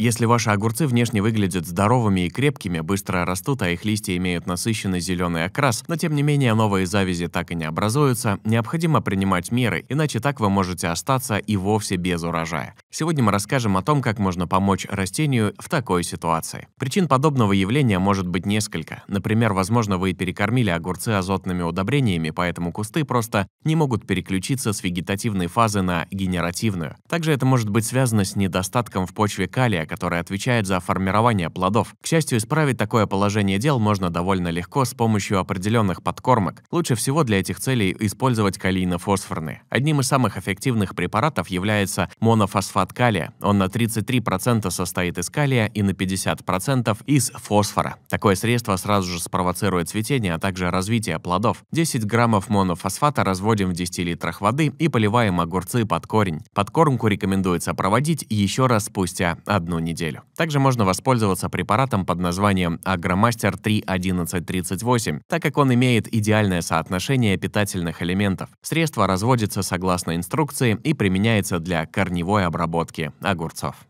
Если ваши огурцы внешне выглядят здоровыми и крепкими, быстро растут, а их листья имеют насыщенный зеленый окрас, но тем не менее новые завязи так и не образуются, необходимо принимать меры, иначе так вы можете остаться и вовсе без урожая. Сегодня мы расскажем о том, как можно помочь растению в такой ситуации. Причин подобного явления может быть несколько. Например, возможно, вы перекормили огурцы азотными удобрениями, поэтому кусты просто не могут переключиться с вегетативной фазы на генеративную. Также это может быть связано с недостатком в почве калия, которая отвечает за формирование плодов. К счастью, исправить такое положение дел можно довольно легко с помощью определенных подкормок. Лучше всего для этих целей использовать калийно фосфорные Одним из самых эффективных препаратов является монофосфат калия. Он на 33% состоит из калия и на 50% из фосфора. Такое средство сразу же спровоцирует цветение, а также развитие плодов. 10 граммов монофосфата разводим в 10 литрах воды и поливаем огурцы под корень. Подкормку рекомендуется проводить еще раз спустя одну неделю. Также можно воспользоваться препаратом под названием Агромастер 31138, так как он имеет идеальное соотношение питательных элементов. Средство разводится согласно инструкции и применяется для корневой обработки огурцов.